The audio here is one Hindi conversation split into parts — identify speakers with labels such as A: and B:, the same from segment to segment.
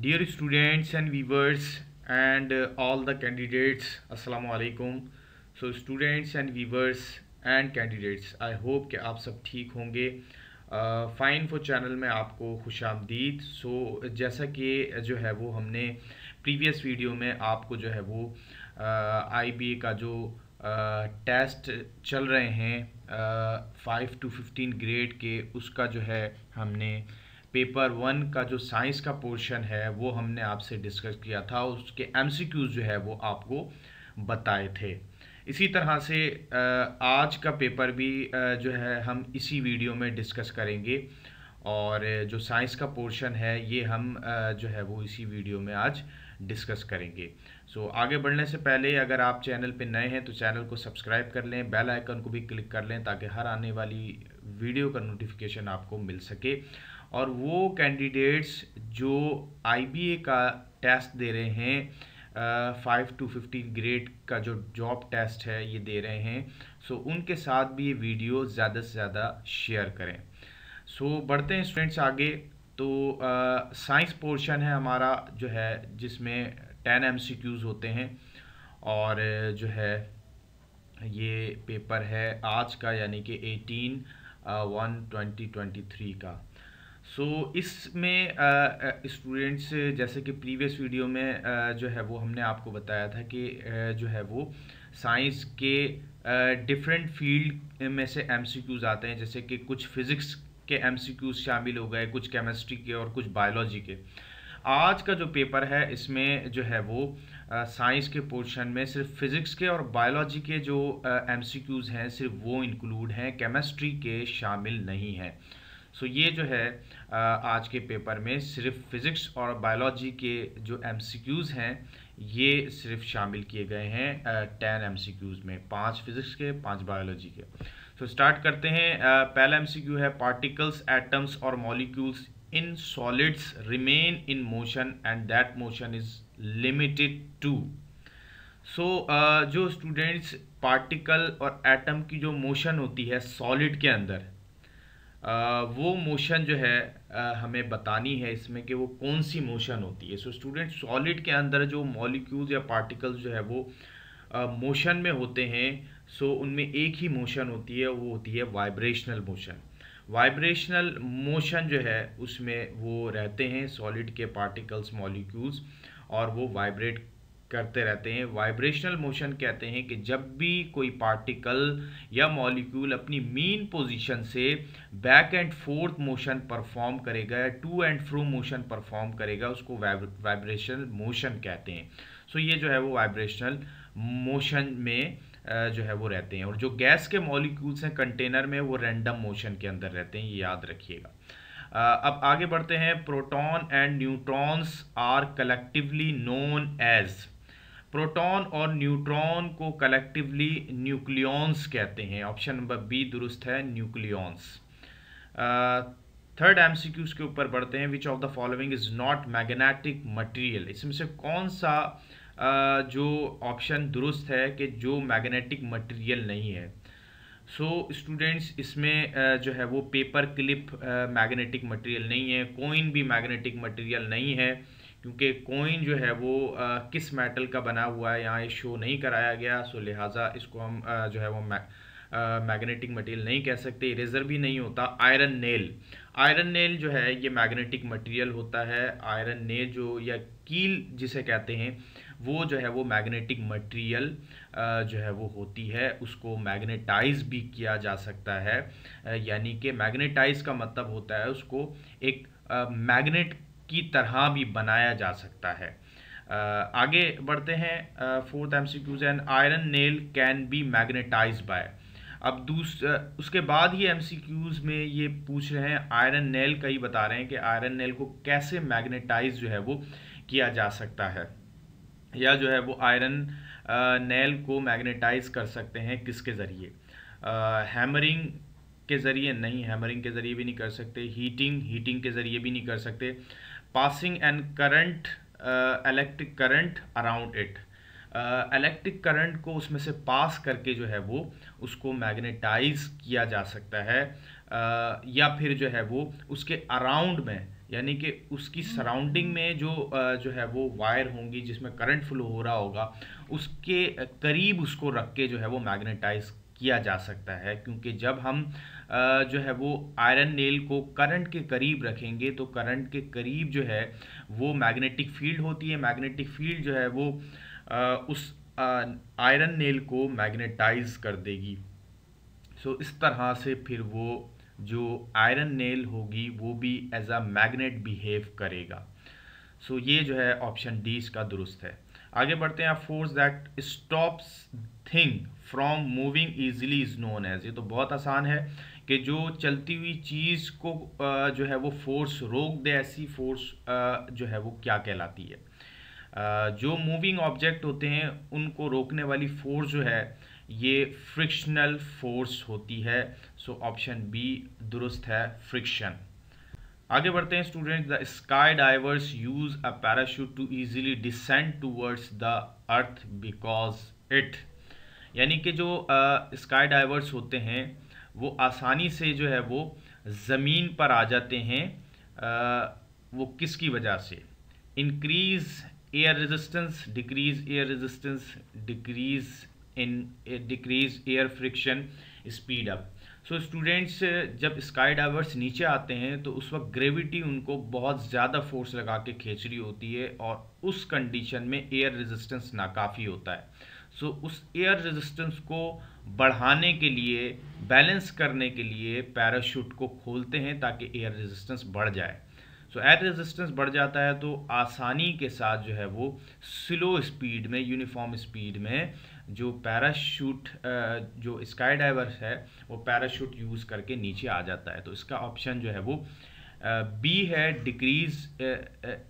A: dear students and viewers and all the candidates अस्सलाम वालेकुम so students and viewers and candidates I hope कि आप सब ठीक होंगे फाइन फॉर चैनल में आपको खुश आमदीद सो जैसा कि जो है वो हमने प्रीवियस वीडियो में आपको जो है वो आई बी ए का जो टेस्ट uh, चल रहे हैं फाइव टू फिफ्टीन ग्रेड के उसका जो है हमने पेपर वन का जो साइंस का पोर्शन है वो हमने आपसे डिस्कस किया था उसके एम जो है वो आपको बताए थे इसी तरह से आज का पेपर भी जो है हम इसी वीडियो में डिस्कस करेंगे और जो साइंस का पोर्शन है ये हम जो है वो इसी वीडियो में आज डिस्कस करेंगे सो so, आगे बढ़ने से पहले अगर आप चैनल पे नए हैं तो चैनल को सब्सक्राइब कर लें बेल आइकन को भी क्लिक कर लें ताकि हर आने वाली वीडियो का नोटिफिकेशन आपको मिल सके और वो कैंडिडेट्स जो आईबीए का टेस्ट दे रहे हैं फाइव टू फिफ्टीन ग्रेड का जो जॉब टेस्ट है ये दे रहे हैं सो so, उनके साथ भी ये वीडियो ज़्यादा से ज़्यादा शेयर करें सो so, बढ़ते हैं स्टूडेंट्स आगे तो साइंस uh, पोर्शन है हमारा जो है जिसमें टेन एम होते हैं और जो है ये पेपर है आज का यानी कि eighteen one twenty twenty three का सो so, इसमें स्टूडेंट्स जैसे कि प्रीवियस वीडियो में आ, जो है वो हमने आपको बताया था कि आ, जो है वो साइंस के डिफरेंट फील्ड में से एमसीक्यूज आते हैं जैसे कि कुछ फिज़िक्स के एमसीक्यूज शामिल हो गए कुछ केमिस्ट्री के और कुछ बायोलॉजी के आज का जो पेपर है इसमें जो है वो साइंस के पोर्शन में सिर्फ फिज़िक्स के और बायोलॉजी के जो एमसीक्यूज हैं सिर्फ वो इंक्लूड हैं केमिस्ट्री के शामिल नहीं हैं सो ये जो है आज के पेपर में सिर्फ फिज़िक्स और बायोलॉजी के जो एम हैं ये सिर्फ शामिल किए गए हैं टेन एम में पांच फिज़िक्स के पांच बायोलॉजी के तो so, स्टार्ट करते हैं पहला एम है पार्टिकल्स एटम्स और molecules in solids remain in motion and that motion is limited to so जो स्टूडेंट्स पार्टिकल और एटम की जो मोशन होती है सॉलिड के अंदर वो मोशन जो है हमें बतानी है इसमें कि वो कौन सी मोशन होती है सो स्टूडेंट सॉलिड के अंदर जो मॉलिक्यूल्स या पार्टिकल्स जो है वो मोशन में होते हैं सो उनमें एक ही मोशन होती है वो होती है वाइब्रेशनल मोशन वाइब्रेशनल मोशन जो है उसमें वो रहते हैं सॉलिड के पार्टिकल्स मॉलिक्यूल्स और वो वाइब्रेट करते रहते हैं वाइब्रेशनल मोशन कहते हैं कि जब भी कोई पार्टिकल या मॉलिक्यूल अपनी मेन पोजीशन से back and forth motion perform करेगा या to and fro motion perform करेगा उसको वाइब्रेशनल मोशन कहते हैं सो so ये जो है वो वाइब्रेशनल मोशन में जो है वो रहते हैं और जो गैस के मॉलिक्यूल्स हैं कंटेनर में वो रैंडम मोशन के अंदर रहते हैं ये याद रखिएगा अब आगे बढ़ते हैं proton and neutrons are collectively known as proton और न्यूट्रॉन को कलेक्टिवली न्यूक्लियॉन्स कहते हैं ऑप्शन नंबर बी दुरुस्त है nucleons third M C Qs के ऊपर बढ़ते हैं which of the following is not magnetic material इसमें से कौन सा uh, जो ऑप्शन दुरुस्त है कि जो मैग्नेटिक मटेरियल नहीं है सो so, स्टूडेंट्स इसमें uh, जो है वो पेपर क्लिप मैग्नेटिक मटेरियल नहीं है कोइन भी मैग्नेटिक मटेरियल नहीं है क्योंकि कोइन जो है वो आ, किस मेटल का बना हुआ है यहाँ शो नहीं कराया गया सो लिहाजा इसको हम आ, जो है वो मैग्नेटिक मटेरियल नहीं कह सकते इरेजर भी नहीं होता आयरन नेल आयरन नेल जो है ये मैग्नेटिक मटेरियल होता है आयरन नेल जो या कील जिसे कहते हैं वो जो है वो मैग्नेटिक मटेरियल जो है वो होती है उसको मैग्नेटाइज भी किया जा सकता है यानी कि मैग्नेटाइज का मतलब होता है उसको एक मैग्नेट की तरह भी बनाया जा सकता है आगे बढ़ते हैं fourth M C Qs and iron nail can be magnetised by अब दूस उसके बाद ही एम सी क्यूज़ में ये पूछ रहे हैं आयरन नेल का ही बता रहे हैं कि आयरन नेल को कैसे मैग्नेटाइज जो है वो किया जा सकता है या जो है वो आयरन नेल को मैग्नेटाइज कर सकते हैं किसके ज़रिए हैमरिंग के ज़रिए नहीं हैमरिंग के ज़रिए भी नहीं कर सकते हीटिंग हीटिंग के ज़रिए भी नहीं कर सकते passing an current uh, electric current around it electric uh, current को उसमें से पास करके जो है वो उसको मैग्नेटाइज किया जा सकता है uh, या फिर जो है वो उसके अराउंड में यानी कि उसकी सराउंडिंग में जो uh, जो है वो वायर होंगी जिसमें करंट फ्लो हो रहा होगा उसके करीब उसको रख के जो है वो मैग्नेटाइज किया जा सकता है क्योंकि जब हम जो है वो आयरन नेल को करंट के करीब रखेंगे तो करंट के करीब जो है वो मैग्नेटिक फील्ड होती है मैग्नेटिक फील्ड जो है वो उस आयरन नेल को मैग्नेटाइज कर देगी सो so, इस तरह से फिर वो जो आयरन नेल होगी वो भी एज अ मैग्नेट बिहेव करेगा सो so, ये जो है ऑप्शन डी इसका दुरुस्त है आगे बढ़ते हैं force that stops thing from moving easily is known as ये तो बहुत आसान है कि जो चलती हुई चीज़ को जो है वो फोर्स रोक दे ऐसी फोर्स जो है वो क्या कहलाती है जो मूविंग ऑब्जेक्ट होते हैं उनको रोकने वाली फोर्स जो है ये फ्रिक्शनल फोर्स होती है सो ऑप्शन बी दुरुस्त है फ्रिक्शन आगे बढ़ते हैं student the sky divers use a parachute to easily descend towards the earth because it यानी कि जो स्काई uh, डाइवर्स होते हैं वो आसानी से जो है वो ज़मीन पर आ जाते हैं uh, वो किसकी वजह से increase air resistance decrease air resistance decrease in decrease air friction speed up so so, students जब स्काई डाइवर्स नीचे आते हैं तो उस वक्त ग्रेविटी उनको बहुत ज़्यादा फोर्स लगा के खींच रही होती है और उस कंडीशन में एयर रेजिस्टेंस नाकाफ़ी होता है सो so, उस एयर रेजिस्टेंस को बढ़ाने के लिए बैलेंस करने के लिए पैराशूट को खोलते हैं ताकि एयर रेजिस्टेंस बढ़ जाए सो एट रेजिस्टेंस बढ़ जाता है तो आसानी के साथ जो है वो स्लो स्पीड में यूनिफॉर्म स्पीड में जो पैराशूट जो स्काई डाइवर्स है वो पैराशूट यूज़ करके नीचे आ जाता है तो इसका ऑप्शन जो है वो बी है decrease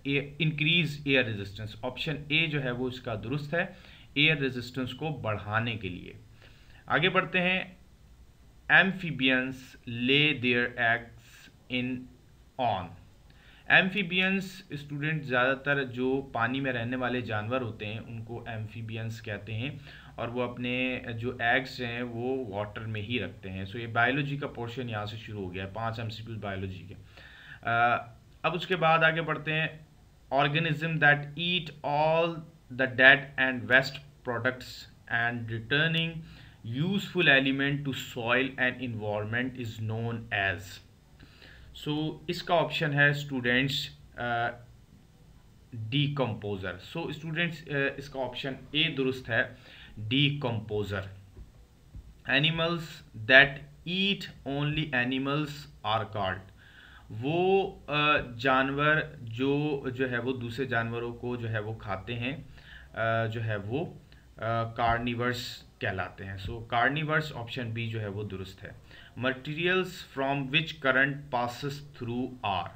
A: increase air resistance option A जो है वो इसका दुरुस्त है एयर रेजिस्टेंस को बढ़ाने के लिए आगे बढ़ते हैं amphibians lay their eggs in on amphibians student ज़्यादातर जो पानी में रहने वाले जानवर होते हैं उनको एम्फीबियंस कहते हैं और वो अपने जो एग्स हैं वो वाटर में ही रखते हैं सो ये बायोलॉजी का पोर्शन यहाँ से शुरू हो गया है पाँच एम बायोलॉजी के अब उसके बाद आगे बढ़ते हैं organism that eat all the dead and waste products and returning useful element to soil and environment is known as so so, इसका ऑप्शन है students decomposer so students इसका ऑप्शन ए दुरुस्त है decomposer animals that eat only animals are called वो uh, जानवर जो जो है वो दूसरे जानवरों को जो है वो खाते हैं uh, जो है वो कार्निवर्स uh, कहलाते हैं सो कार्निवर्स ऑप्शन बी जो है वो दुरुस्त है materials from which current passes through are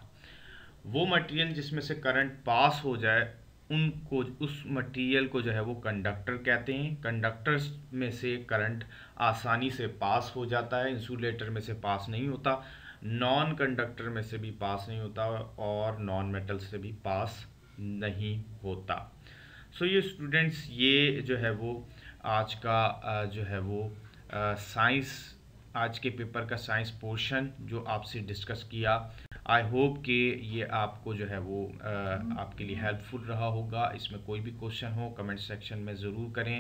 A: वो मटेरियल जिसमें से करंट पास हो जाए उनको उस मटेरियल को जो है वो कंडक्टर कहते हैं कंडक्टर्स में से करंट आसानी से पास हो जाता है इंसुलेटर में से पास नहीं होता नॉन कंडक्टर में से भी पास नहीं होता और नॉन मेटल से भी पास नहीं होता सो so, ये स्टूडेंट्स ये जो है वो आज का जो है वो साइंस आज के पेपर का साइंस पोर्शन जो आपसे डिस्कस किया आई होप कि ये आपको जो है वो आपके लिए हेल्पफुल रहा होगा इसमें कोई भी क्वेश्चन हो कमेंट सेक्शन में ज़रूर करें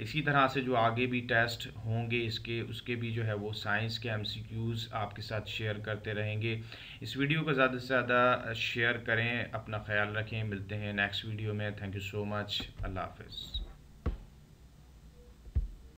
A: इसी तरह से जो आगे भी टेस्ट होंगे इसके उसके भी जो है वो साइंस के एमसीक्यूज़ आपके साथ शेयर करते रहेंगे इस वीडियो को ज़्यादा से ज़्यादा शेयर करें अपना ख्याल रखें मिलते हैं नेक्स्ट वीडियो में थैंक यू सो मच अल्लाह हाफिज़